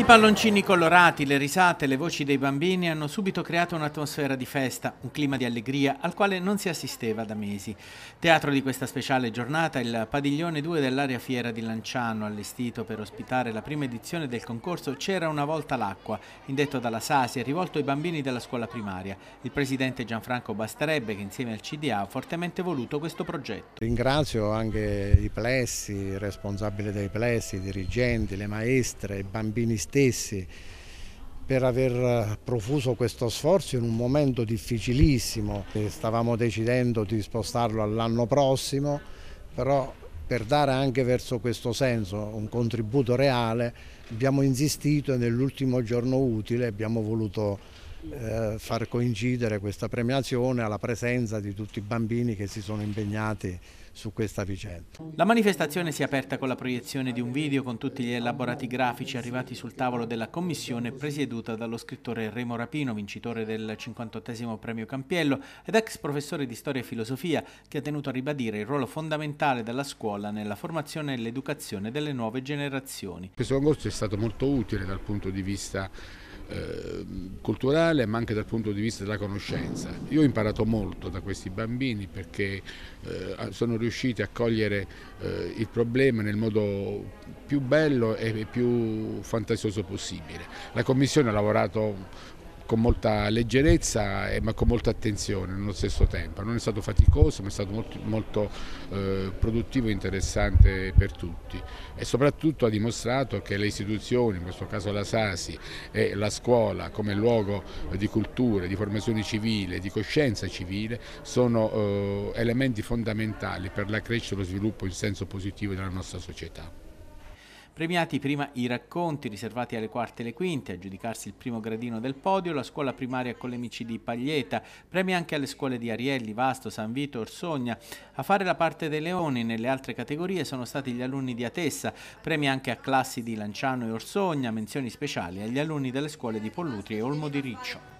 I palloncini colorati, le risate, le voci dei bambini hanno subito creato un'atmosfera di festa, un clima di allegria al quale non si assisteva da mesi. Teatro di questa speciale giornata il padiglione 2 dell'area fiera di Lanciano, allestito per ospitare la prima edizione del concorso C'era una volta l'acqua, indetto dalla Sasi e rivolto ai bambini della scuola primaria. Il presidente Gianfranco Basterebbe, che insieme al CDA ha fortemente voluto questo progetto. Ringrazio anche i plessi, il responsabile dei plessi, i dirigenti, le maestre, i bambini stessi stessi per aver profuso questo sforzo in un momento difficilissimo. Stavamo decidendo di spostarlo all'anno prossimo, però per dare anche verso questo senso un contributo reale abbiamo insistito e nell'ultimo giorno utile abbiamo voluto eh, far coincidere questa premiazione alla presenza di tutti i bambini che si sono impegnati su questa vicenda. La manifestazione si è aperta con la proiezione di un video con tutti gli elaborati grafici arrivati sul tavolo della commissione presieduta dallo scrittore Remo Rapino, vincitore del 58 premio Campiello ed ex professore di storia e filosofia che ha tenuto a ribadire il ruolo fondamentale della scuola nella formazione e l'educazione delle nuove generazioni. Questo concorso è stato molto utile dal punto di vista Ehm, culturale ma anche dal punto di vista della conoscenza. Io ho imparato molto da questi bambini perché eh, sono riusciti a cogliere eh, il problema nel modo più bello e più fantasioso possibile. La Commissione ha lavorato con molta leggerezza ma con molta attenzione nello stesso tempo. Non è stato faticoso ma è stato molto, molto eh, produttivo e interessante per tutti e soprattutto ha dimostrato che le istituzioni, in questo caso la Sasi e la scuola come luogo di cultura, di formazione civile, di coscienza civile sono eh, elementi fondamentali per la crescita e lo sviluppo in senso positivo della nostra società. Premiati prima i racconti riservati alle quarte e le quinte, a giudicarsi il primo gradino del podio la scuola primaria con le amici di Paglieta, premi anche alle scuole di Arielli, Vasto, San Vito, Orsogna. A fare la parte dei leoni nelle altre categorie sono stati gli alunni di Atessa, premi anche a classi di Lanciano e Orsogna, menzioni speciali agli alunni delle scuole di Pollutri e Olmo di Riccio.